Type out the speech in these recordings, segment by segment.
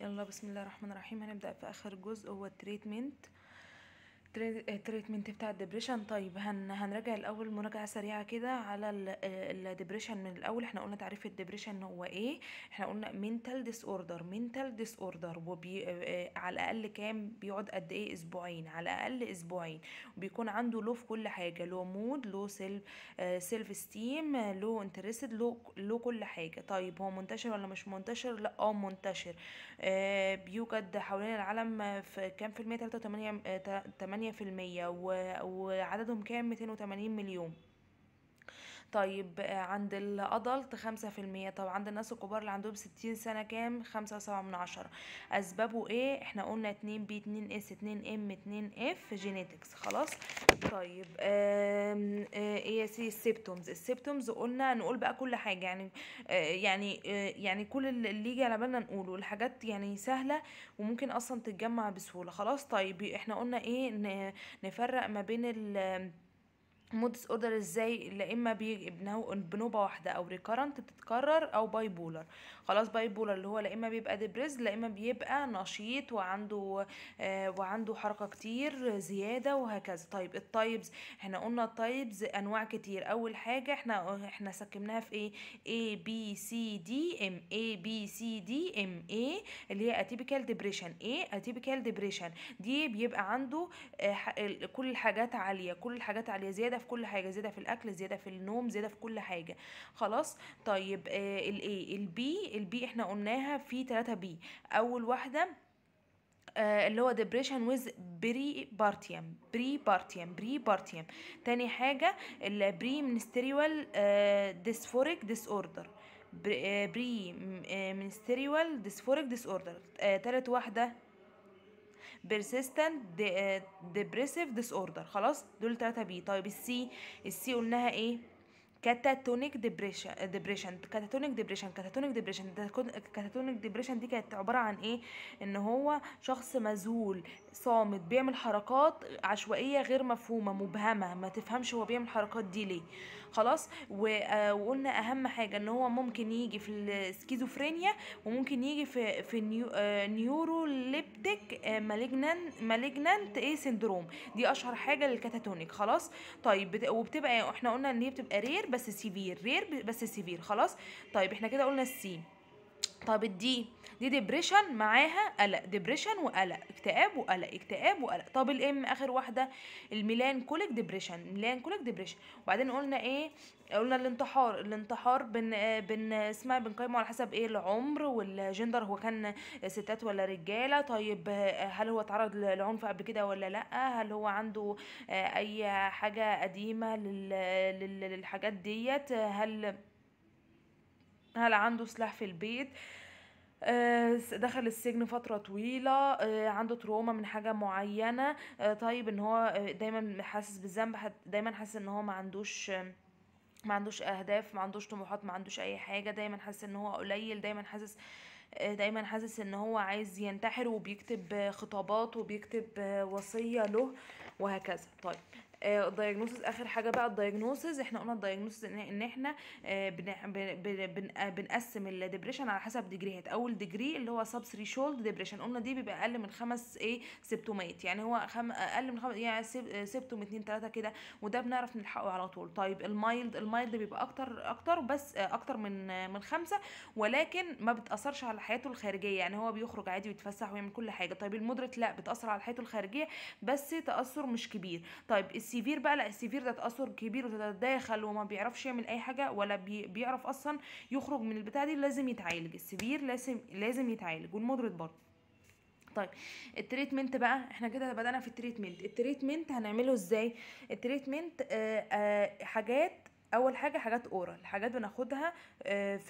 يلا بسم الله الرحمن الرحيم هنبدأ في آخر جزء هو التريتمنت التريتمنت آه، بتاع الدبريشن طيب هن هنراجع الاول مراجعه سريعه كده على الدبريشن آه، من الاول احنا قلنا تعريف الدبريشن هو ايه احنا قلنا منتال ديس اوردر منتال ديس اوردر وبي على الاقل كام بيقعد قد ايه اسبوعين على الاقل اسبوعين وبيكون عنده لو في كل حاجه لو مود لو سيلف سيلف استيم لو انترستد لو لو كل حاجه طيب هو منتشر ولا مش منتشر لا اه منتشر آه، بيوجد حوالين العالم في كام في الميه 83 8% وعددهم كام 280 مليون طيب آه، عند الأدلت خمسة في المية طب عند الناس الكبار اللي عندهم ستين سنة كام خمسة وسبعة من عشرة أسبابه إيه إحنا قلنا اتنين بي اتنين اس اتنين ام اتنين اف جينيتكس خلاص طيب آه، ايه يا سي السيبتومز السيبتومز قلنا نقول بقى كل حاجة يعني آه، يعني يعني كل اللي يجي على بالنا نقوله الحاجات يعني سهلة وممكن أصلا تتجمع بسهولة خلاص طيب احنا قلنا ايه نفرق ما بين ال مودس اوردر ازاي لا اما بنوبه واحده او ريكارنت بتتكرر او باي بولر خلاص باي بولر اللي هو لا اما بيبقى ديبريز لا اما بيبقى نشيط وعنده آه وعنده حركه كتير زياده وهكذا طيب التايبز احنا قلنا التايبز انواع كتير اول حاجه احنا احنا سكبناها في ايه اي بي سي دي ام اي بي سي دي ام اي اللي هي اتيبيكال ديبريشن ايه اتيبيكال ديبريشن دي بيبقى عنده آه كل الحاجات عاليه كل الحاجات عاليه زياده زياده في كل حاجه زياده في الاكل زياده في النوم زياده في كل حاجه خلاص طيب آه الايه البي البي احنا قلناها في 3 بي اول واحده آه، اللي هو depression with pre-partium pre-partium pre-partium تاني حاجة ال pre-ministerial آه، dysphoric disorder بري آه، ministerial dysphoric disorder تالت واحدة persistent آه، depressive disorder خلاص دول تلاتة بي طيب السي السي قلناها ايه كاتاتونيك ديبريشن ديبريشن كاتاتونيك ديبريشن كاتاتونيك ديبريشن كاتاتونيك ديبريشن دي كانت عباره عن ايه ان هو شخص مذهول صامت بيعمل حركات عشوائيه غير مفهومه مبهمه ما تفهمش هو بيعمل الحركات دي ليه خلاص آه، وقلنا اهم حاجه ان هو ممكن يجي في السكيزوفرينيا وممكن يجي في في نيوروليبتيك مالجنان مالجنانت اي سندروم دي اشهر حاجه للكاتاتونيك خلاص طيب وبتبقى احنا قلنا ان هي بتبقى رير بس سيفير رير بس سيفير خلاص طيب احنا كده قلنا السي طب الدي دي ديبريشن معاها قلق ديبريشن وقلق اكتئاب وقلق اكتئاب وقلق طب الام اخر واحده كوليك ديبريشن كوليك ديبريشن وبعدين قلنا ايه قلنا الانتحار الانتحار بن بن اسمها بنقيمه على حسب ايه العمر والجندر هو كان ستات ولا رجاله طيب هل هو اتعرض لعنف قبل كده ولا لا هل هو عنده اي حاجه قديمه للحاجات ديت هل هلا عنده سلاح في البيت آه، دخل السجن فترة طويلة آه، عنده تروما من حاجة معينة آه، طيب ان هو دايما حاسس بالذنب دايما حاسس ان هو ما عندوش ما عندوش اهداف ما عندوش طموحات ما عندوش اي حاجة دايما حاسس ان هو قليل دايما حاسس دايما حاسس ان هو عايز ينتحر وبيكتب خطابات وبيكتب وصية له وهكذا طيب الدايجنوسز آه، اخر حاجه بقى الدايجنوسز احنا قلنا الدايجنوسز ان احنا آه، آه، بنقسم الديبريشن على حسب ديجريهات اول ديجري اللي هو سب ثري شولد ديبريشن قلنا دي بيبقى اقل من خمس ايه سبتومات يعني هو خم... اقل من خمس يعني سبتوم اتنين تلاته كده وده بنعرف نلحقه على طول طيب المايلد المايلد بيبقى اكتر اكتر بس اكتر من من خمسه ولكن ما بتاثرش على حياته الخارجيه يعني هو بيخرج عادي ويتفسح ويعمل كل حاجه طيب المودريت لا بتاثر على حياته الخارجيه بس تاثر مش كبير طيب السيفير بقى لا السيفير ده تاثر كبير وتتداخل وما بيعرفش يعمل اي حاجه ولا بي بيعرف اصلا يخرج من البتاع دي لازم يتعالج السيفير لازم لازم يتعالج والمدرد برضه طيب التريتمنت بقى احنا كده بدانا في التريتمنت التريتمنت هنعمله ازاي التريتمنت آه، آه، حاجات اول حاجه حاجات اورال حاجات بناخدها آه،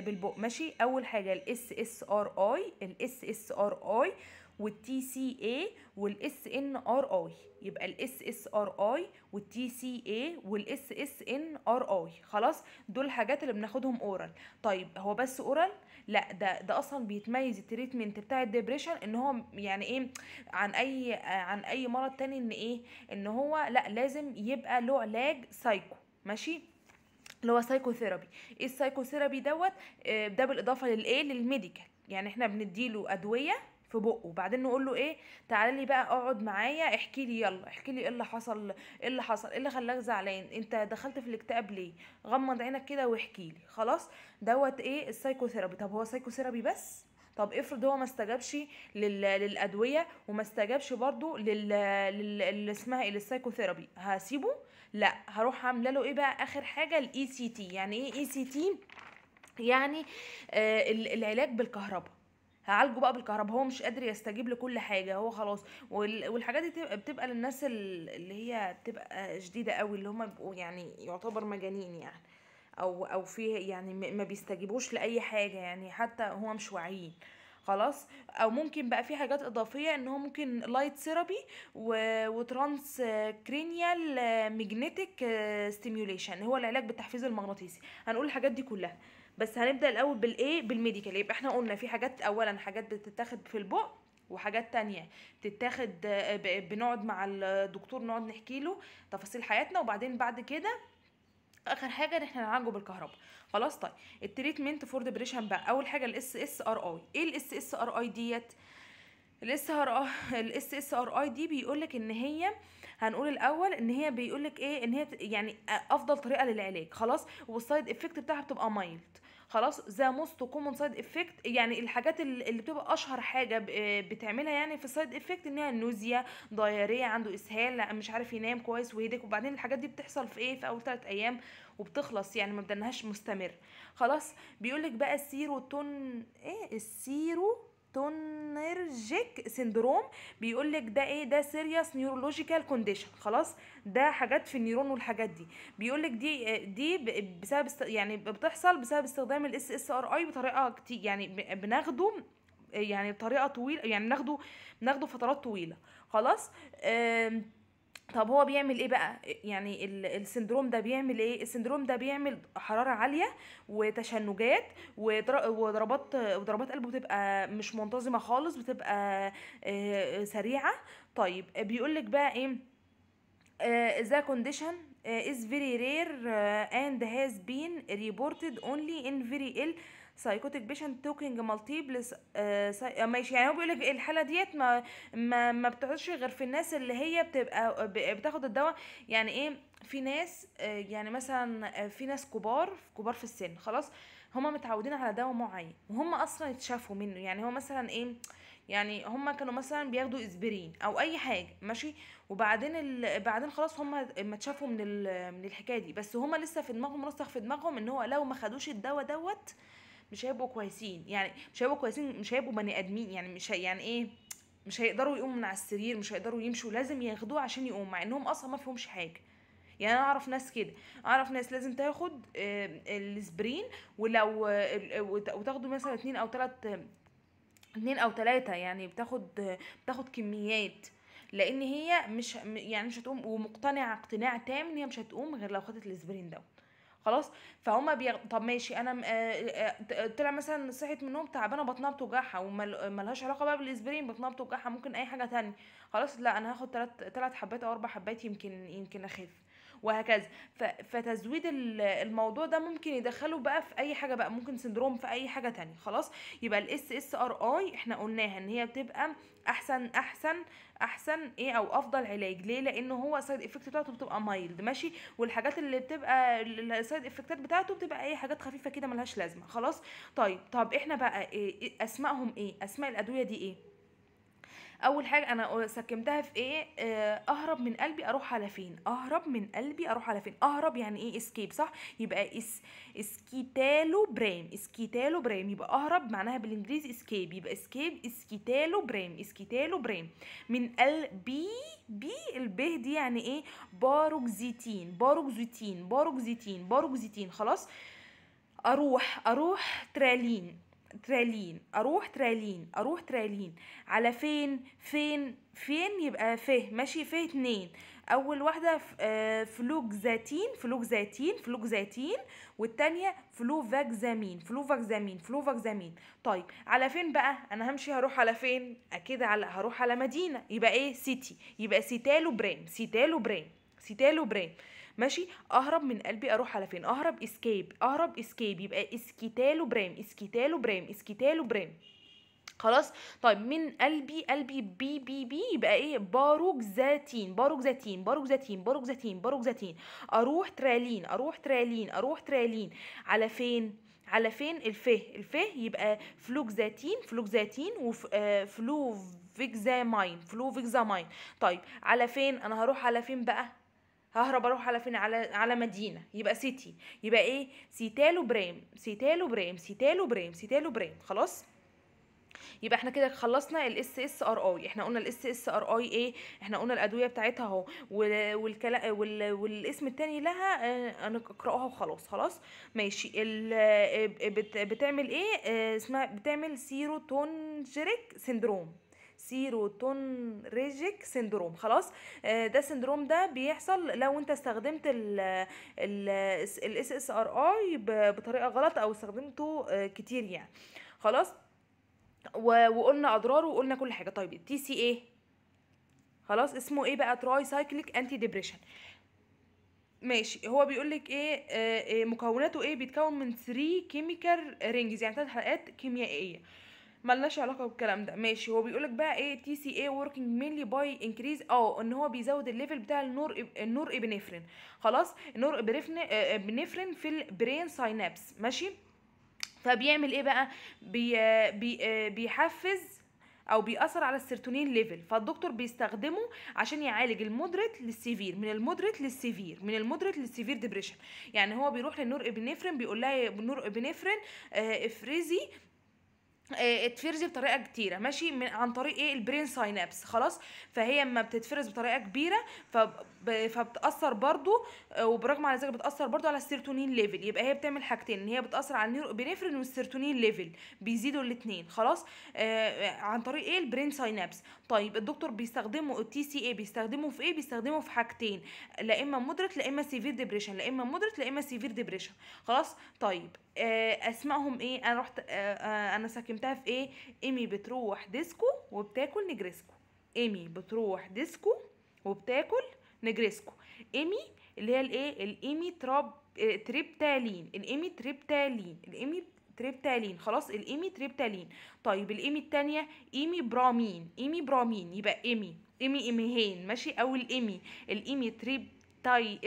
بالبق ماشي اول حاجه الاس اس ار اي الاس اس ار اي والتي سي اي والاس ان ار اي يبقى الاس اس ار اي والتي سي اي والاس اس ان ار اي خلاص دول الحاجات اللي بناخدهم اورال طيب هو بس اورال لا ده ده اصلا بيتميز التريتمنت بتاع الدبريشن ان هو يعني ايه عن اي عن اي مرض تاني ان ايه ان هو لا لازم يبقى له علاج سايكو ماشي اللي هو سايكوثيرابي ايه السايكوثيرابي دوت آه، ده بالاضافه للايه للميديكال يعني احنا بنديله ادويه في بقه وبعدين نقول له ايه تعالى لي بقى اقعد معايا احكي لي يلا احكي لي ايه اللي حصل ايه اللي حصل ايه اللي خلاك زعلان انت دخلت في الاكتئاب ليه غمض عينك كده واحكي لي خلاص دوت ايه السايكوثيرابي طب هو سايكوثيرابي بس طب افرض هو ما استجابش للادويه وما استجابش برضو لل اسمها ايه للسايكوثيرابي هسيبه لا هروح عامله له ايه بقى اخر حاجه الاي سي تي يعني ايه اي سي تي يعني آه العلاج بالكهرباء هعالجه بقى بالكهرباء هو مش قادر يستجيب لكل حاجه هو خلاص والحاجات دي بتبقى للناس اللي هي بتبقى شديده قوي اللي هم بيبقوا يعني يعتبر مجانين يعني او او في يعني ما بيستجيبوش لاي حاجه يعني حتى هو مش واعيين خلاص او ممكن بقى في حاجات اضافيه ان هو ممكن لايت سيرابي وترانس كرينيال ميجنتيك ستيميوليشن هو العلاج بالتحفيز المغناطيسي هنقول الحاجات دي كلها بس هنبدا الاول بالايه بالميديكال يبقى احنا قلنا في حاجات اولا حاجات بتتاخد في البق وحاجات تانية بتتاخد آه، بنقعد مع الدكتور نقعد نحكي له تفاصيل حياتنا وبعدين بعد كده اخر حاجه ان احنا نعالجه بالكهرباء خلاص طيب التريتمنت فور ديبريشن بقى اول حاجه الاس اس ار اي ايه الاس اس ار اي ديت الاس ار الاس اس ار اي دي بيقولك ان هي هنقول الاول ان هي بيقولك ايه ان هي يعني افضل طريقه للعلاج خلاص والسايد افكت بتاعها بتبقى مايلد خلاص ذا موست كومون سايد افكت يعني الحاجات اللي بتبقى اشهر حاجه بتعملها يعني في السايد افكت انها نوزيا ضياريه عنده اسهال مش عارف ينام كويس وهيدك وبعدين الحاجات دي بتحصل في ايه في اول ثلاث ايام وبتخلص يعني ما بدناهاش مستمر خلاص بيقولك بقى السيرو تون ايه السيرو تونرجيك سندروم بيقول لك ده ايه ده سيريس نيورولوجيكال كونديشن خلاص ده حاجات في النيرون والحاجات دي بيقول لك دي دي بسبب يعني بتحصل بسبب استخدام الاس اس ار اي بطريقه كتير يعني بناخده يعني بطريقه طويله يعني بناخده بناخده فترات طويله خلاص طب هو بيعمل ايه بقى يعني السندروم ده بيعمل ايه السندروم ده بيعمل حراره عاليه وتشنجات وضربات وضربات قلبه بتبقى مش منتظمه خالص بتبقى آه، سريعه طيب بيقول لك بقى ايه ذا آه، كونديشن is very rare and has been reported only in very ill سايكوتيك بيشنت توكينج مالتيبل ماشي يعني هو بيقول لك الحاله ديت ما ما, ما بتحصلش غير في الناس اللي هي بتبقى بتاخد الدواء يعني ايه في ناس آه، يعني مثلا آه، في ناس كبار كبار في السن خلاص هما متعودين على دواء معين وهم اصلا اتشافوا منه يعني هو مثلا ايه يعني هما كانوا مثلا بياخدوا اسبرين او اي حاجه ماشي وبعدين ال... بعدين خلاص هما ما اتشافوا من ال... من الحكايه دي بس هما لسه في دماغهم رسخ في دماغهم ان هو لو ما خدوش الدواء دوت مش هيبقوا كويسين يعني مش هيبقوا كويسين مش هيبقوا بني ادمين يعني مش هي يعني ايه مش هيقدروا يقوموا من على السرير مش هيقدروا يمشوا لازم ياخدوه عشان يقوم مع انهم اصلا ما فيهمش حاجه يعني انا اعرف ناس كده اعرف ناس لازم تاخد آه، الاسبرين ولو وتاخده مثلا اتنين او تلات اتنين او تلاتة يعني بتاخد بتاخد كميات لان هي مش يعني مش هتقوم ومقتنعه اقتناع تام ان هي مش هتقوم غير لو خدت الاسبرين دوت خلاص فهم بيغ... طب ماشي انا آه، آه، طلع مثلا صحيت من النوم تعبانه بطنها بتوجعها وملهاش علاقه بقى بالاسبرين بطنها بتوجعها ممكن اي حاجه تانية خلاص لا انا هاخد ثلاث ثلاث حبات او اربع حبات يمكن يمكن اخف وهكذا فتزويد الموضوع ده ممكن يدخله بقى في اي حاجه بقى ممكن سندروم في اي حاجه تانية خلاص يبقى الاس اس ار اي احنا قلناها ان هي بتبقى احسن احسن احسن ايه او افضل علاج ليه لان هو السايد افكت بتاعته بتبقى مايلد ماشي والحاجات اللي بتبقى السايد افكتات بتاعته بتبقى اي حاجات خفيفه كده ملهاش لازمه خلاص طيب طب احنا بقى إيه, إيه، اسمائهم ايه اسماء الادويه دي ايه اول حاجه انا سكمتها في ايه آه، اهرب من قلبي اروح على فين اهرب من قلبي اروح على فين اهرب يعني ايه اسكيب صح يبقى اس اسكيتالو بريم اسكيتالو بريم يبقى اهرب معناها بالانجليزي اسكيب يبقى اسكيب اسكيتالو بريم اسكيتالو بريم من قلبي بي البه دي يعني ايه باروكزيتين باروكزيتين باروكزيتين باروكزيتين خلاص اروح اروح ترالين ترالين اروح ترالين اروح ترالين على فين فين فين يبقى فيه ماشي فيه اتنين اول واحده آه، فلوك زاتين فلوك زاتين فلوك زاتين والتانيه فلوفاكزامين فلوفاكزامين زامين طيب على فين بقى انا همشي هروح على فين اكيد على هروح على مدينه يبقى ايه سيتي يبقى سيتالو بريم سيتالو بريم سيتالو بريم ماشي اهرب من قلبي اروح على فين اهرب اسكيب اهرب اسكيب يبقى اسكيتالو برام اسكيتالو برام اسكيتالو برام خلاص طيب من قلبي قلبي بي بي بي يبقى ايه باروك باروك باروك زاتين زاتين زاتين باروك زاتين باروك زاتين اروح ترالين اروح ترالين اروح ترالين على فين على فين الفه الفه يبقى زاتين وفلو آه، فيكزاماين فلو فيكزاماين طيب على فين انا هروح على فين بقى ههرب اروح على فين على على مدينه يبقى سيتي يبقى ايه سيتالو بريم سيتالو بريم سيتالو بريم سيتالو بريم خلاص يبقى احنا كده خلصنا الاس اس ار اي احنا قلنا الاس اس ار اي ايه احنا قلنا الادويه بتاعتها اهو والكلا وال... والاسم التاني لها اه اقراها وخلاص خلاص ماشي ال... آه، بت... بتعمل ايه اه اسمها بتعمل سيروتونجريك سيندروم ريجيك سندروم خلاص آه، ده سندروم ده بيحصل لو انت استخدمت الاس اس ار اي بطريقه غلط او استخدمته آه، كتير يعني خلاص وقلنا اضراره وقلنا كل حاجه طيب التي سي ايه خلاص اسمه ايه بقى تراي سايكليك انتي ديبريشن ماشي هو بيقول لك إيه, إيه مكوناته ايه بيتكون من 3 كيميكال رينجز يعني ثلاث حلقات كيميائيه ملناش علاقه بالكلام ده ماشي هو بيقولك بقى ايه تي سي اي وركينج مينلي باي انكريز اه ان هو بيزود الليفل بتاع النور النور ابنفرين خلاص النور ابنفرين آه، في البرين ساينابس ماشي فبيعمل ايه بقى بي بي آه، بيحفز او بيأثر على السيرتونين ليفل فالدكتور بيستخدمه عشان يعالج المودريت للسيفير من المودريت للسيفير من المودريت للسيفير ديبريشن يعني هو بيروح للنور ابنفرين بيقول لها نور ابنفرين آه، افرزي آه، اتفرزي بطريقه كتيره ماشي من عن طريق ايه البرين ساينابس خلاص فهي اما بتتفرز بطريقه كبيره ف فبتاثر برضو آه، وبرغم على ذلك بتاثر برضو على السيرتونين ليفل يبقى هي بتعمل حاجتين ان هي بتاثر على النيوروبينفرين والسيرتونين ليفل بيزيدوا الاثنين خلاص آه،, آه عن طريق ايه البرين ساينابس طيب الدكتور بيستخدمه التي سي اي بيستخدمه في ايه بيستخدمه في حاجتين لا اما مودريت لا اما سيفير ديبريشن لا اما مودريت لا اما سيفير ديبريشن خلاص طيب آه اسمائهم ايه انا رحت آه, آه، انا سكنتها في ايه ايمي بتروح ديسكو وبتاكل نجريسكو ايمي بتروح ديسكو وبتاكل نجريسكو ايمي اللي هي الايه الايمي تراب آه، تريبتالين الايمي تريبتالين الايمي تريبتالين خلاص الايمي تريبتالين طيب الايمي التانية ايمي برامين ايمي برامين يبقى ايمي ايمي ايميهين ماشي او الايمي الايمي تريب تاي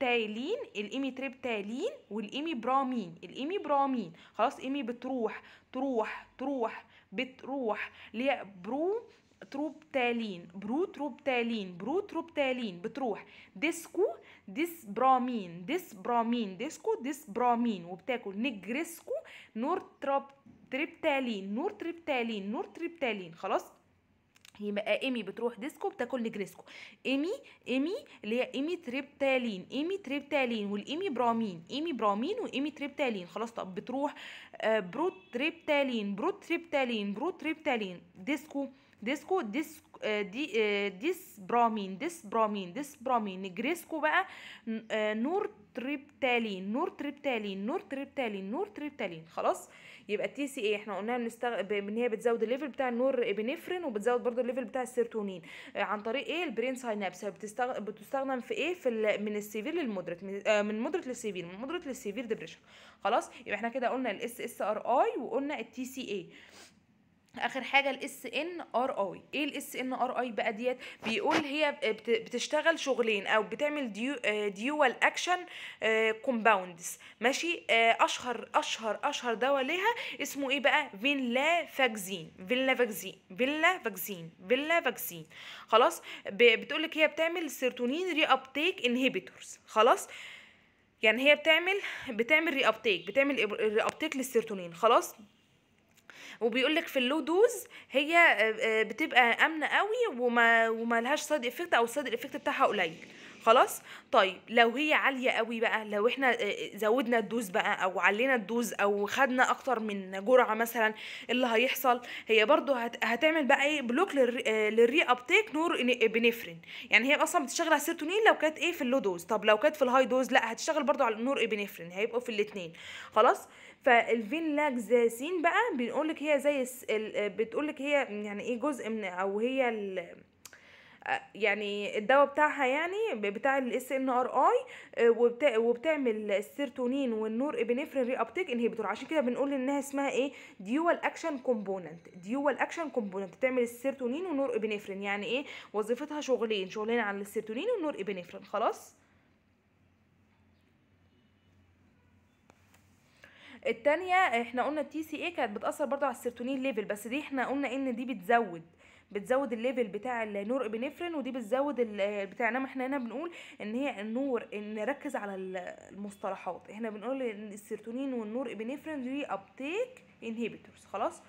تايلين الايمي تريب تايلين والايمي برامين الايمي برامين خلاص ايمي بتروح تروح تروح بتروح اللي هي برو تروب تالين برو تروب تالين برو تروب تالين بتروح ديسكو ديس برامين ديس برامين ديسكو ديس برامين وبتاكل نجرسكو نور تروب تريبتالين نور تريبتالين نور تريبتالين خلاص يبقى ايمي بتروح ديسكو بتاكل نجرسكو ايمي ايمي اللي هي ايمي تريبتالين ايمي تريبتالين والايمي برامين ايمي برامين وايمي تريبتالين خلاص طب بتروح آه، برو تريبتالين برو تريبتالين برو تريبتالين ديسكو ديسكو ديس دي ديسبرامين ديسبرامين ديسبرامين نجريسكو بقى نور تريبتالين نور تريبتالين نور تريبتالين نور تريبتالين خلاص يبقى تي سي اي احنا قلنا بنستغ... ان هي بتزود الليفل بتاع النور ابنفرين وبتزود برضو الليفل بتاع السيرتونين آه، عن طريق ايه البرين ساينابس بتستغ... بتستخدم في ايه في ال... من السيفير للمدرك من, آه، من للسيفير من مدرك للسيفير ديبريشن خلاص يبقى احنا كده قلنا الاس اس ار اي وقلنا التي سي اي اخر حاجه الاس ان ار اي ايه الاس ان ار اي بقى ديت بيقول هي بتشتغل شغلين او بتعمل ديو ديوال اكشن كومباوندز ماشي آه، اشهر اشهر اشهر دواء ليها اسمه ايه بقى فينلا فاكزين فينلا فاكزين فينلا فاكزين فينلا فاكسين خلاص بتقول لك هي بتعمل سيرتونين ري ابتيك انهبيتورز خلاص يعني هي بتعمل بتعمل ري ابتيك بتعمل ري ابتيك للسيرتونين خلاص وبيقول لك في اللو دوز هي آه، آه، بتبقى امنه قوي وما وما لهاش سايد افكت او السايد افكت بتاعها قليل خلاص طيب لو هي عاليه قوي بقى لو احنا آه، زودنا الدوز بقى او علينا الدوز او خدنا اكتر من جرعه مثلا اللي هيحصل هي برضو هتعمل بقى ايه بلوك للري ابتيك نور ابنفرين يعني هي اصلا بتشتغل على السيرتونين لو كانت ايه في اللو دوز طب لو كانت في الهاي دوز لا هتشتغل برضو على نور ابنفرين هيبقوا في الاثنين خلاص فالفين سين بقى بنقول لك هي زي بتقول لك هي يعني ايه جزء من او هي يعني الدواء بتاعها يعني بتاع الاس ان ار اي وبتعمل السيرتونين والنور ابنفرين ري ابتيك انهبيتور عشان كده بنقول انها اسمها ايه ديوال اكشن كومبوننت ديوال اكشن كومبوننت بتعمل السيرتونين ونور ابنفرين يعني ايه وظيفتها شغلين شغلين على السيرتونين والنور ابنفرين خلاص التانية احنا قلنا التي سي اي كانت بتأثر برضو على السيرتونين ليفل بس دي احنا قلنا ان دي بتزود بتزود الليفل بتاع النور ابنفرين ودي بتزود آه، بتاع انما احنا هنا بنقول ان هي النور ان نركز على المصطلحات احنا بنقول ان السيرتونين والنور ابنفرين دي ابتيك انهيبيتورز خلاص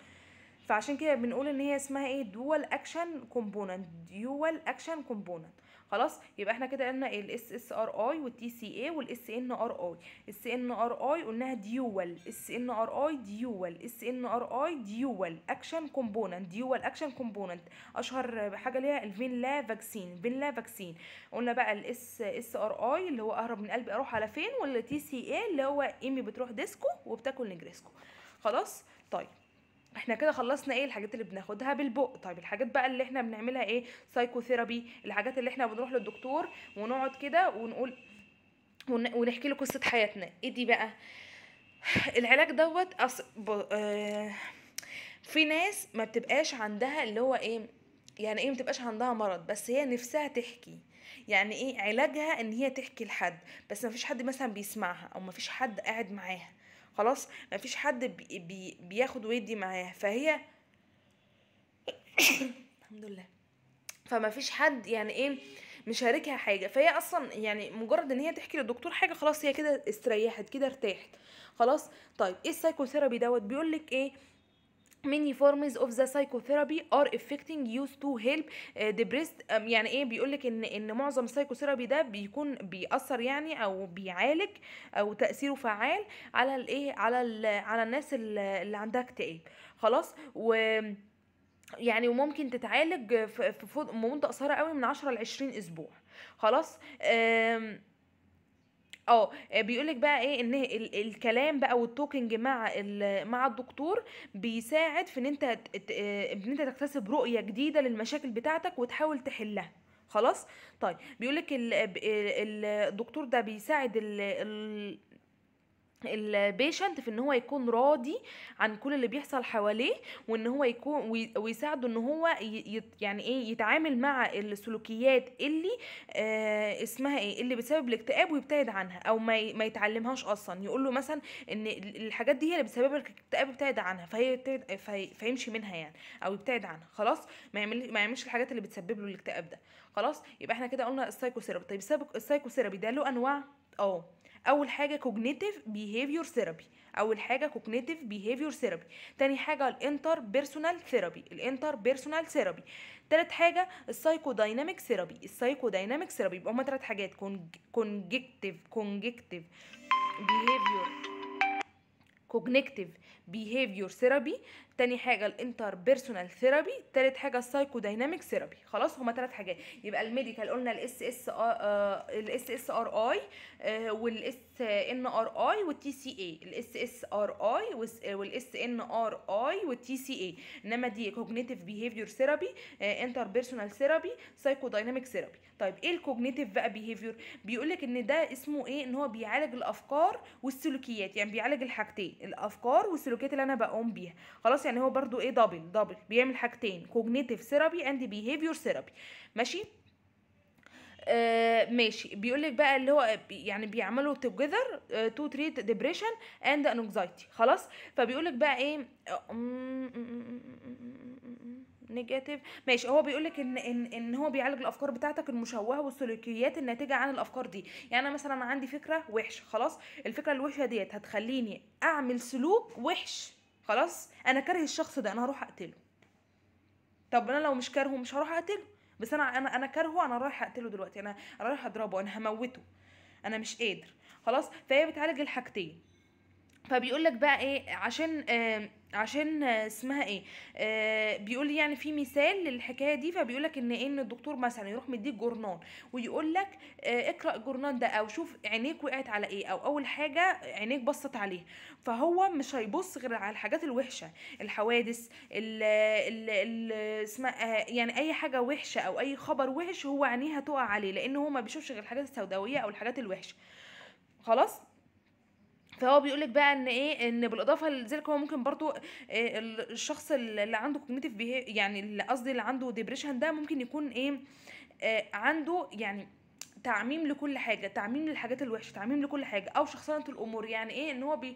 فعشان كده بنقول ان هي اسمها ايه دول اكشن كومبوننت دول اكشن كومبوننت خلاص يبقى احنا كده قلنا ايه الاس اس ار اي والتي سي اي والاس ان ار اي اس ان ار اي قلناها ديوال اس ان ار اي ديوال اس ان ار اي ديوال اكشن كومبوننت ديوال اكشن كومبوننت اشهر حاجه ليها الفينلا فاكسين فينلا فاكسين قلنا بقى الاس اس ار اي اللي هو اهرب من قلبي اروح على فين والتي سي اي اللي هو ايمي بتروح ديسكو وبتاكل نجريسكو خلاص طيب احنا كده خلصنا ايه الحاجات اللي بناخدها بالبق طيب الحاجات بقى اللي احنا بنعملها ايه سايكوثيرابي الحاجات اللي احنا بنروح للدكتور ونقعد كده ونقول ونحكي له قصه حياتنا ايه دي بقى العلاج دوت أص... ب... آه... في ناس ما بتبقاش عندها اللي هو ايه يعني ايه ما بتبقاش عندها مرض بس هي نفسها تحكي يعني ايه علاجها ان هي تحكي لحد بس ما فيش حد مثلا بيسمعها او ما فيش حد قاعد معاها خلاص مفيش حد بي بي بياخد ويدي معاها فهي الحمد لله فما فيش حد يعني ايه مشاركها حاجه فهي اصلا يعني مجرد ان هي تحكي للدكتور حاجه خلاص هي كده استريحت كده ارتاحت خلاص طيب ايه السايكوثيرابي دوت بيقول لك ايه many forms of the psychotherapy are affecting used to help uh, depressed um, يعني ايه بيقولك ان ان معظم psychotherapy ده بيكون بيأثر يعني او بيعالج او تأثيره فعال على الايه على ال على الناس اللي عندها اكتئاب خلاص و يعني وممكن تتعالج في منطقه قصيره قوي من 10 ل 20 اسبوع خلاص آم آه،, اه بيقولك بقى ايه ان ال الكلام بقى والتوكينج مع مع الدكتور بيساعد في ان انت آه، ان انت تكتسب رؤيه جديده للمشاكل بتاعتك وتحاول تحلها خلاص طيب بيقولك الدكتور ده بيساعد البيشنت في ان هو يكون راضي عن كل اللي بيحصل حواليه وان هو يكون ويساعده ان هو يعني ايه يتعامل مع السلوكيات اللي آه اسمها ايه اللي بتسبب الاكتئاب ويبتعد عنها او ما ما يتعلمهاش اصلا يقول له مثلا ان الحاجات دي هي اللي بتسبب لك الاكتئاب ابتعد عنها فهي فيمشي منها يعني او يبتعد عنها خلاص ما يعمل ما يعملش الحاجات اللي بتسبب له الاكتئاب ده خلاص يبقى احنا كده قلنا سيرابي طيب سيرابي ده له انواع اه اول حاجه كوجنيتيف بيهيفير ثيرابي اول حاجه كوجنيتيف بيهيفير ثيرابي تاني حاجه الانتر بيرسونال ثيرابي الانتر بيرسونال ثيرابي تالت حاجه السايكو دايناميك ثيرابي السايكو دايناميك ثيرابي يبقى هما تلات حاجات كونجكتيف كونجكتيف بيهيفير كوجنيتيف بيهيفير ثيرابي تاني حاجه الانتر بيرسونال ثيرابي تالت حاجه السايكو دايناميك ثيرابي خلاص هما تلات حاجات يبقى الميديكال قلنا الاس اس الاس اس ار اي والاس ان ار اي والتي سي اي الاس اس ار اي والاس ان ار اي والتي سي اي انما دي كوجنيتيف بيهيفيور ثيرابي انتر بيرسونال ثيرابي سايكو دايناميك ثيرابي طيب ايه الكوجنيتيف بقى بيهيفيور بيقول لك ان ده اسمه ايه ان هو بيعالج الافكار والسلوكيات يعني بيعالج الحاجتين الافكار والسلوكيات اللي انا بقوم بيها خلاص يعني هو برضو ايه دبل دبل بيعمل حاجتين كوجنيتيف ثيرابي اند بيهيفيور ثيرابي ماشي آه ماشي بيقول لك بقى اللي هو يعني بيعملوا توجذر تو تريت ديبريشن اند انكزايتي خلاص فبيقول لك بقى ايه نيجاتيف ماشي هو بيقول لك ان ان ان هو بيعالج الافكار بتاعتك المشوهه والسلوكيات الناتجه عن الافكار دي يعني انا مثلا عندي فكره وحشه خلاص الفكره الوحشه ديت هتخليني اعمل سلوك وحش خلاص انا كاره الشخص ده انا هروح اقتله طب انا لو مش كارهه مش هروح اقتله بس انا انا انا كارهه انا رايح اقتله دلوقتي انا رايح اضربه انا هموته انا مش قادر خلاص فهي بتعالج الحاجتين فبيقول لك بقى ايه عشان آه عشان اسمها ايه آه بيقول يعني في مثال للحكايه دي فبيقول لك ان إيه، ان الدكتور مثلا يروح مديك جورنان ويقول لك آه اقرا الجورنان ده او شوف عينيك وقعت على ايه او اول حاجه عينيك بصت عليه فهو مش هيبص غير على الحاجات الوحشه الحوادث ال ال اسمها آه، يعني اي حاجه وحشه او اي خبر وحش هو عينيه هتقع عليه لان هو ما بيشوفش غير الحاجات السوداويه او الحاجات الوحشه خلاص فهو بيقولك بقى ان ايه ان بالاضافه لذلك هو ممكن برضو آه، الشخص اللي عنده كوجنيتيف يعني قصدي اللي عنده ديبريشن ده ممكن يكون ايه آه، عنده يعني تعميم لكل حاجه تعميم للحاجات الوحشه تعميم لكل حاجه او شخصنه الامور يعني ايه ان هو بي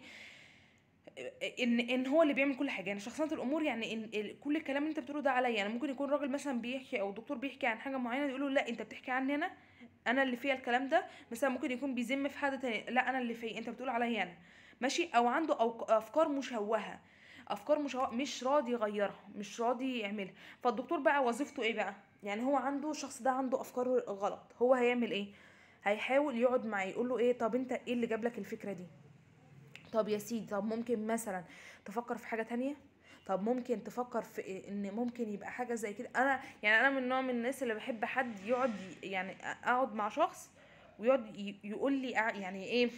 آه، ان ان هو اللي بيعمل كل حاجه يعني شخصنه الامور يعني ان كل الكلام اللي انت بتقوله ده عليا يعني ممكن يكون راجل مثلا بيحكي او دكتور بيحكي عن حاجه معينه يقول له لا انت بتحكي عني انا انا اللي فيا الكلام ده مثلا ممكن يكون بيذم في حد تاني لا انا اللي فيا انت بتقول عليا انا ماشي او عنده أو افكار مشوهه افكار مشوهه مش راضي يغيرها مش راضي يعملها فالدكتور بقى وظيفته ايه بقى يعني هو عنده الشخص ده عنده افكار غلط هو هيعمل ايه هيحاول يقعد معاه يقول له ايه طب انت ايه اللي جاب لك الفكره دي طب يا سيدي طب ممكن مثلا تفكر في حاجه تانية طب ممكن تفكر في إيه؟ ان ممكن يبقى حاجه زي كده انا يعني انا من نوع من الناس اللي بحب حد يقعد يعني اقعد مع شخص ويقعد يقول لي يعني ايه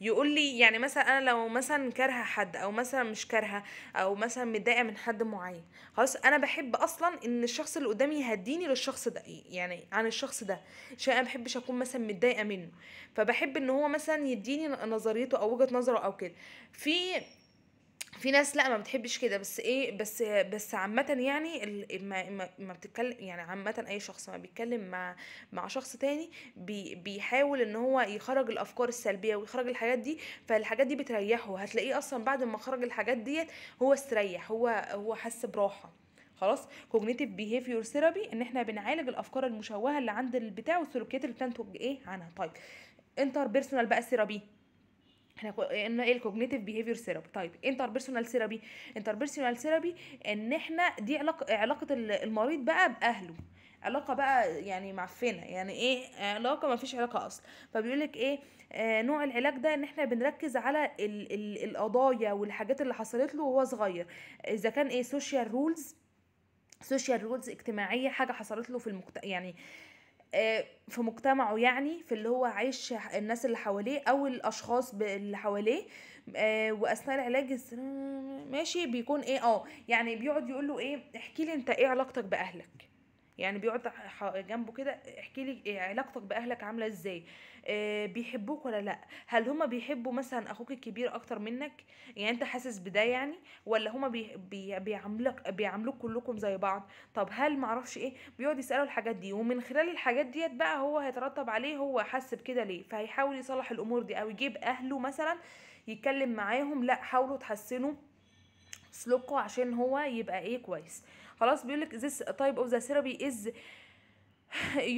يقول لي يعني مثلا انا لو مثلا كارهه حد او مثلا مش كارهه او مثلا متضايقه من حد معين خلاص انا بحب اصلا ان الشخص اللي قدامي يهديني للشخص ده يعني عن الشخص ده عشان انا بحبش اكون مثلا متضايقه منه فبحب ان هو مثلا يديني نظريته او وجهه نظره او كده في في ناس لا ما بتحبش كده بس ايه بس بس عامه يعني ما, ما بتتكلم يعني عامه اي شخص ما بيتكلم مع مع شخص تاني بي بيحاول ان هو يخرج الافكار السلبيه ويخرج الحاجات دي فالحاجات دي بتريحه هتلاقيه اصلا بعد ما خرج الحاجات ديت هو استريح هو هو حس براحه خلاص كوجنيتيف بيهيفيور ثيرابي ان احنا بنعالج الافكار المشوهه اللي عند البتاع والسلوكيات اللي بتنتج ايه عنها طيب انتر بيرسونال بقى ثيرابي احنا قلنا ايه الكوجنيتيف بيهيفير ثيرابي طيب إيه انتر بيرسونال ثيرابي انتر بيرسونال ثيرابي ان احنا دي علاقه علاقه المريض بقى باهله علاقه بقى يعني معفنه يعني ايه علاقه ما فيش علاقه اصلا فبيقول لك ايه آه نوع العلاج ده ان احنا بنركز على الـ الـ القضايا والحاجات اللي حصلت له وهو صغير اذا كان ايه سوشيال رولز سوشيال رولز اجتماعيه حاجه حصلت له في المجتمع يعني آه، في مجتمعه يعني في اللي هو عايش الناس اللي حواليه او الاشخاص اللي حواليه آه، واثناء العلاج ماشي بيكون ايه اه يعني بيقعد يقول له ايه احكي لي انت ايه علاقتك باهلك يعني بيقعد جنبه كده احكي لي علاقتك باهلك عامله ازاي اه بيحبوك ولا لا هل هما بيحبوا مثلا اخوك الكبير اكتر منك يعني انت حاسس بده يعني ولا هما بي بيعاملك بيعاملوك كلكم زي بعض طب هل معرفش ايه بيقعد يساله الحاجات دي ومن خلال الحاجات ديت بقى هو هيترتب عليه هو حس بكده ليه فهيحاول يصلح الامور دي او يجيب اهله مثلا يتكلم معاهم لا حاولوا تحسنوا سلوكه عشان هو يبقى ايه كويس خلاص بيقول لك this type of the therapy is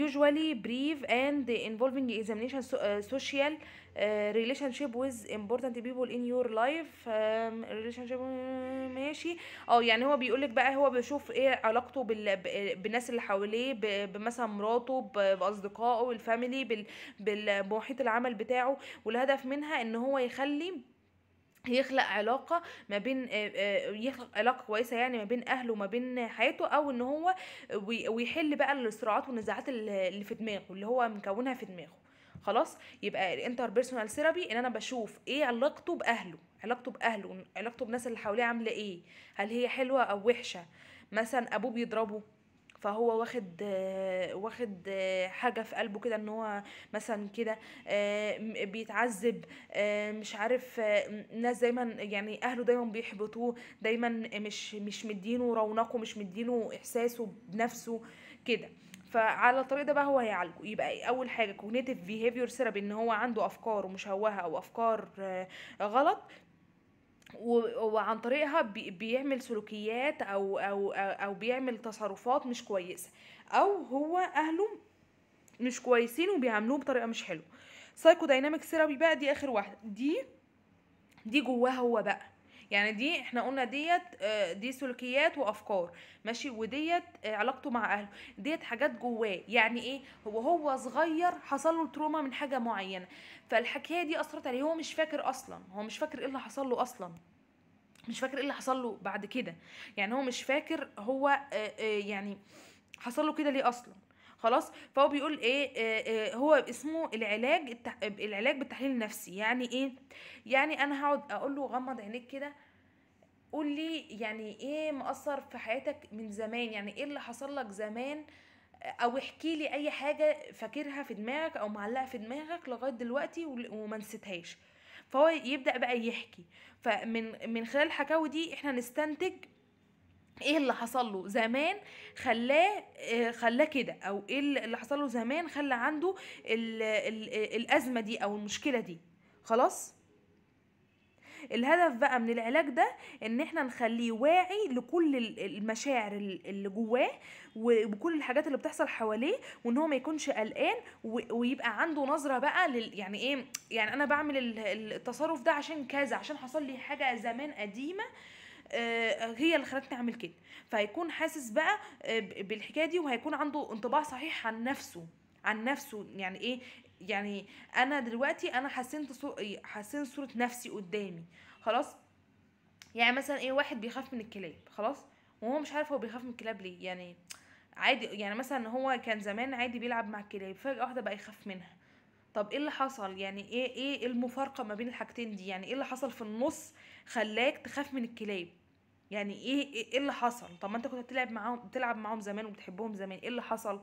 usually brief and involving examination uh, social uh, relationship with important people in your life um, relationship ماشي اه يعني هو بيقولك بقى هو بيشوف ايه علاقته بال... بالناس اللي حواليه بمثلا مراته باصدقائه الفاميلي بال... بمحيط العمل بتاعه والهدف منها ان هو يخلي يخلق علاقه ما بين آه، آه، يخلق علاقه كويسه يعني ما بين اهله وما بين حياته او ان هو ويحل بقى الصراعات والنزاعات اللي في دماغه اللي هو مكونها في دماغه خلاص يبقى الانتر بيرسونال ثيرابي ان انا بشوف ايه علاقته باهله علاقته باهله علاقته بالناس اللي حواليه عامله ايه هل هي حلوه او وحشه مثلا ابوه بيضربه فهو واخد واخد حاجه في قلبه كده ان هو مثلا كده آه، بيتعذب آه، مش عارف آه، الناس دايما يعني اهله دايما بيحبطوه دايما مش مش مدينه رونقه مش مدينه احساسه بنفسه كده فعلى الطريق ده بقى هو هيعالجه يبقى اول حاجه كوجنيتيف بيهيفيور ثيرابي ان هو عنده افكار مشوهه او افكار غلط وعن طريقها بيعمل سلوكيات او او او بيعمل تصرفات مش كويسه او هو اهله مش كويسين وبيعاملوه بطريقه مش حلوه سايكو دايناميك ثيرابي بقى دي اخر واحده دي دي جواها هو بقى يعني دي احنا قلنا ديت آه، دي سلوكيات وافكار ماشي وديت آه، علاقته مع اهله ديت حاجات جواه يعني ايه هو هو صغير حصل له تروما من حاجه معينه فالحكايه دي اثرت عليه هو مش فاكر اصلا هو مش فاكر ايه اللي حصل له اصلا مش فاكر ايه اللي حصل له بعد كده يعني هو مش فاكر هو آه، يعني حصل له كده ليه اصلا خلاص فهو بيقول ايه, إيه هو اسمه العلاج التح... العلاج بالتحليل النفسي يعني ايه يعني انا هقعد اقول له غمض عينيك كده قول لي يعني ايه مأثر في حياتك من زمان يعني ايه اللي حصل لك زمان او احكي لي اي حاجه فاكرها في دماغك او معلقه في دماغك لغايه دلوقتي وما نسيتهاش فهو يبدا بقى يحكي فمن من خلال الحكاوي دي احنا نستنتج ايه اللي حصل له زمان خلاه آه، خلاه كده او ايه اللي حصل له زمان خلى عنده الـ الـ الازمه دي او المشكله دي خلاص الهدف بقى من العلاج ده ان احنا نخليه واعي لكل المشاعر اللي جواه وبكل الحاجات اللي بتحصل حواليه وان هو ما يكونش قلقان ويبقى عنده نظره بقى لل يعني ايه يعني انا بعمل التصرف ده عشان كذا عشان حصل لي حاجه زمان قديمه آه آه، آه، هي اللي خلتني اعمل كده فهيكون حاسس بقى آه، بالحكايه دي وهيكون عنده انطباع صحيح عن نفسه عن نفسه يعني ايه يعني انا دلوقتي انا حسنت إيه، حسنت صوره نفسي قدامي خلاص يعني مثلا ايه واحد بيخاف من الكلاب خلاص وهو مش عارف هو بيخاف من الكلاب ليه يعني عادي يعني مثلا هو كان زمان عادي بيلعب مع الكلاب فجاه واحده بقى يخاف منها طب ايه اللي حصل يعني ايه ايه المفارقه ما بين الحاجتين دي يعني ايه اللي حصل في النص خلاك تخاف من الكلاب يعني ايه،, ايه ايه اللي حصل طب ما انت كنت بتلعب معاهم بتلعب معاهم زمان وبتحبهم زمان ايه اللي حصل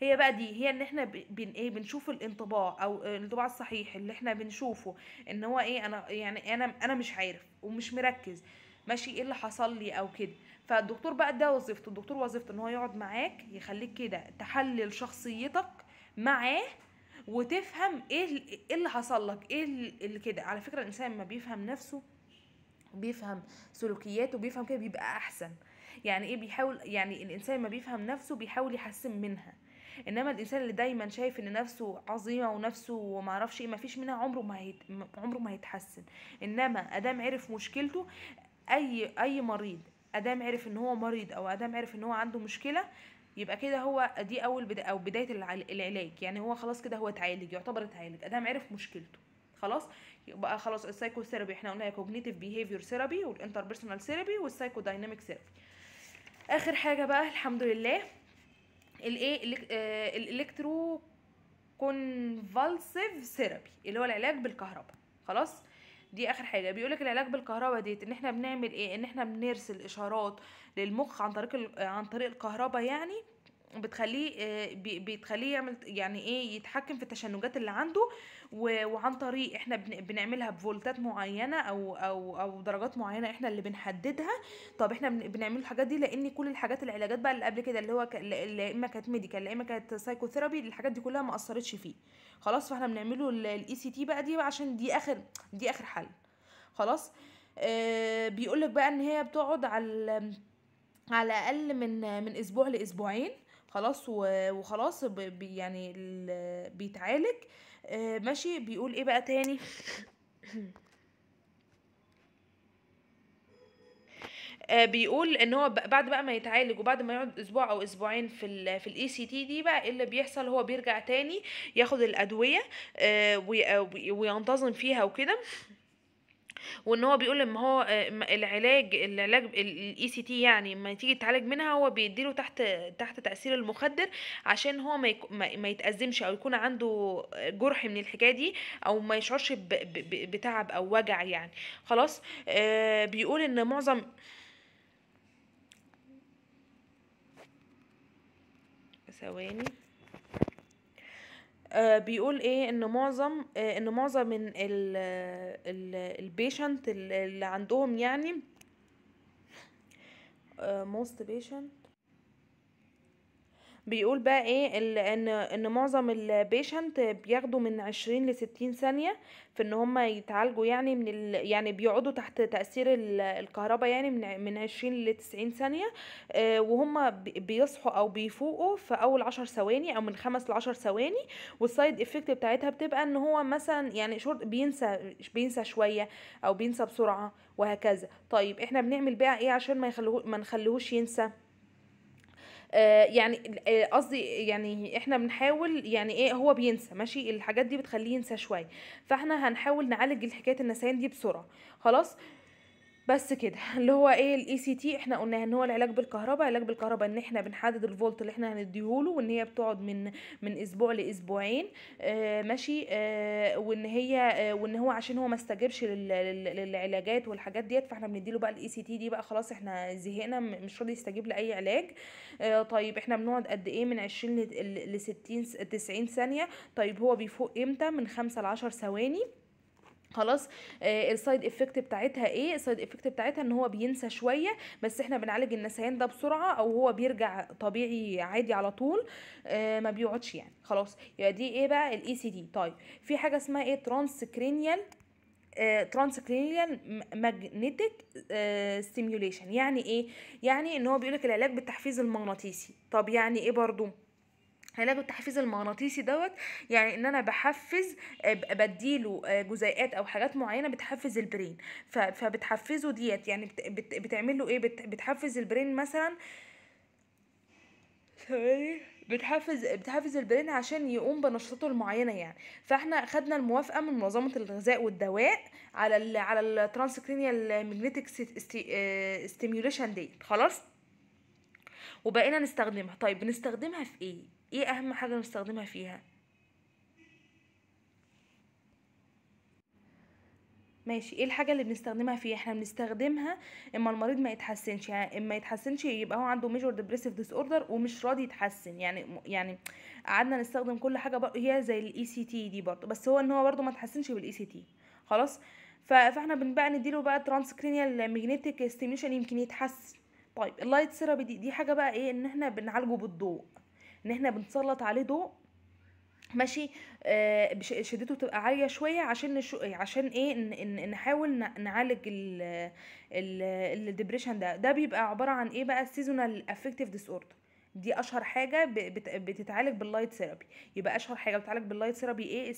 هي بقى دي هي ان احنا بن ايه بنشوف الانطباع او الانطباع الصحيح اللي احنا بنشوفه ان هو ايه انا يعني انا انا مش عارف ومش مركز ماشي ايه اللي حصل لي او كده فالدكتور بقى ده وظيفته الدكتور وظيفته ان هو يقعد معاك يخليك كده تحلل شخصيتك معاه وتفهم ايه, ايه اللي حصل لك ايه اللي كده على فكره الانسان ما بيفهم نفسه بيفهم سلوكياته بيفهم كده بيبقى احسن يعني ايه بيحاول يعني الانسان ما بيفهم نفسه بيحاول يحسن منها انما الانسان اللي دايما شايف ان نفسه عظيمه ونفسه وما اعرفش ايه ما فيش منها عمره ما هيت... عمره ما هيتحسن انما ادام عرف مشكلته اي اي مريض ادام عرف ان هو مريض او ادام عرف ان هو عنده مشكله يبقى كده هو دي اول بدا او بدايه العلاج يعني هو خلاص كده هو اتعالج يعتبر اتعالج ادام عرف مشكلته خلاص يبقى خلاص السايكو ثيرابي احنا قلناها كوجنيتيف بيهيفير ثيرابي بيرسونال ثيرابي والسايكو دايناميك ثيرابي اخر حاجه بقى الحمد لله الايه الالكترو كونفالسيف ثيرابي اللي هو العلاج بالكهرباء خلاص دي اخر حاجه بيقولك العلاج بالكهرباء ديت ان احنا بنعمل ايه ان احنا بنرسل اشارات للمخ عن طريق عن طريق الكهرباء يعني بتخليه آه، بتخليه يعمل يعني ايه يتحكم في التشنجات اللي عنده وعن طريق احنا بنعملها بفولتات معينه او او او درجات معينه احنا اللي بنحددها طب احنا بنعمل الحاجات دي لان كل الحاجات العلاجات بقى اللي قبل كده اللي هو لا اما كانت ميديكال لا اما كانت سايكوثيرابي الحاجات دي كلها ما اثرتش فيه خلاص فاحنا بنعمله الاي سي e تي بقى دي عشان دي اخر دي اخر حل خلاص آه بيقولك بقى ان هي بتقعد على على الاقل من من اسبوع لاسبوعين خلاص وخلاص يعني بيتعالج آه، ماشي بيقول ايه بقى تاني آه، بيقول ان هو بعد بقى ما يتعالج وبعد ما يقعد اسبوع او اسبوعين في ال في الاي سي تي دي بقى إيه اللي بيحصل هو بيرجع تاني ياخد الادويه آه، وينتظم فيها وكده وان هو بيقول ان هو آه، العلاج العلاج الاي سي e تي يعني لما تيجي تعالج منها هو بيديله تحت تحت تاثير المخدر عشان هو ما, ما يتازمش او يكون عنده آه، جرح من الحكايه دي او ما يشعرش بتعب او وجع يعني خلاص آه، بيقول ان معظم ثواني آه، بيقول ايه ان معظم آه، ان معظم ال البيشنت اللي عندهم يعني آه، most patient بيقول بقى ايه ان ان معظم البيشنت بياخدوا من 20 ل 60 ثانيه في ان هم يتعالجوا يعني من ال... يعني بيقعدوا تحت تاثير الكهرباء يعني من من 20 ل 90 ثانيه آه، وهم بيصحوا او بيفوقوا في اول 10 ثواني او من 5 ل 10 ثواني والسايد افكت بتاعتها بتبقى ان هو مثلا يعني شورت بينسى بينسى شويه او بينسى بسرعه وهكذا طيب احنا بنعمل بقى ايه عشان ما يخلوه ما نخليهوش ينسى آه، يعني آه، قصدي يعني احنا بنحاول يعني ايه هو بينسى ماشي الحاجات دي بتخليه ينسى شويه فاحنا هنحاول نعالج الحكايه النسيان دي بسرعه خلاص بس كده اللي هو ايه الاي سي e تي احنا قلنا ان هو العلاج بالكهرباء علاج بالكهرباء ان احنا بنحدد الفولت اللي احنا هنديه له وان هي بتقعد من من اسبوع لاسبوعين آه ماشي آه وان هي آه وان هو عشان هو ما استجبش للعلاجات والحاجات ديت فاحنا بندي له بقى الاي سي e تي دي بقى خلاص احنا زهقنا مش راضي يستجيب لاي علاج آه طيب احنا بنقعد قد ايه من 20 ل 60 90 ثانيه طيب هو بيفوق امتى من 5 ل 10 ثواني خلاص آه السايد افكت بتاعتها ايه السايد افكت بتاعتها ان هو بينسى شويه بس احنا بنعالج النسيان ده بسرعه او هو بيرجع طبيعي عادي على طول آه ما بيقعدش يعني خلاص يبقى دي ايه بقى الاي سي دي طيب في حاجه اسمها ايه ترانسكرينيال ترانسكرينيال ماجنتيك ستيميوليشن يعني ايه يعني ان هو بيقولك العلاج بالتحفيز المغناطيسي طب يعني ايه برضو علاج التحفيز المغناطيسي دوت يعني ان انا بحفز آه، بديله آه، جزيئات او حاجات معينه بتحفز البرين فبتحفزه ديت يعني بتعمل له ايه بتحفز البرين مثلا ثواني بتحفز بتحفز البرين عشان يقوم بنشاطاته المعينه يعني فاحنا خدنا الموافقه من منظمه الغذاء والدواء على الـ على الترانسكرينيال ماجنتيك ستيميوليشن ديت خلاص وبقينا نستخدمها طيب بنستخدمها في ايه ايه اهم حاجة نستخدمها فيها ماشي ايه الحاجه اللي بنستخدمها فيها احنا بنستخدمها اما المريض ما يتحسنش يعني اما يتحسنش يبقى هو عنده ميجور ديبريسيف ديس اوردر ومش راضي يتحسن يعني يعني قعدنا نستخدم كل حاجه بقى هي زي الاي سي e تي دي برضه بس هو ان هو برضه ما تحسنش بالاي سي e تي خلاص فاحنا بنبقى نديله بقى ترانسكرينيال ماجنتيك ستيميشن يمكن يتحسن طيب اللايت ثيرابي دي دي حاجه بقى ايه ان احنا بنعالجه بالضوء ان احنا بنسلط عليه ضوء ماشي آه، شدته تبقى عاليه شويه عشان نشو عشان ايه نحاول نعالج الدبريشن ده ده بيبقى عباره عن ايه بقى سيزونال افكتيف ديسوردر دي اشهر حاجه بتتعالج باللايت ثيرابي يبقى اشهر حاجه بتتعالج باللايت ثيرابي ايه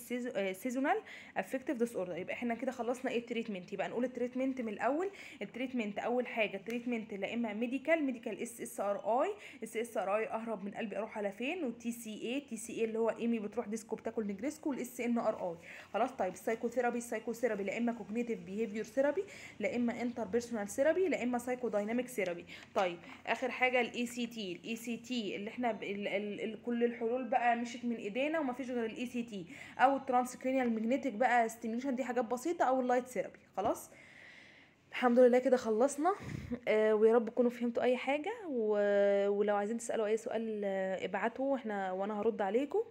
السيزونال افكتيف ديس اوردر يبقى احنا كده خلصنا ايه التريتمنت يبقى نقول التريتمنت من الاول التريتمنت اول حاجه تريتمنت لا اما ميديكال ميديكال اس اس ار اي اس اس ار اي اهرب من قلبي اروح على فين وتي سي اي تي سي اي اللي هو ايمي بتروح ديسكو بتاكل نجريسكو والاس ان ار اي خلاص طيب ثيرابي السايكو ثيرابي لا اما كوجنيتيف بيهيفير ثيرابي لا اما انتر بيرسونال ثيرابي لا اما سايكو دايناميك ثيرابي طيب اخر حاجه الاي سي e تي الاي سي e تي e اللي احنا ب... ال... ال... كل الحلول بقى مشت من ايدينا ومفيش غير الاي سي e تي او الترانسكرينيال ماجنتيك بقى ستيميليشن دي حاجات بسيطه او اللايت ثيرابي خلاص الحمد لله كده خلصنا آه ويا رب تكونوا فهمتوا اي حاجه و... ولو عايزين تسالوا اي سؤال آه ابعتوا احنا وانا هرد عليكم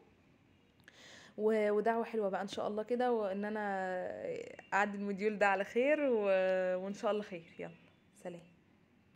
و... ودعوه حلوه بقى ان شاء الله كده وان انا اعدي الموديول ده على خير و... وان شاء الله خير يلا سلام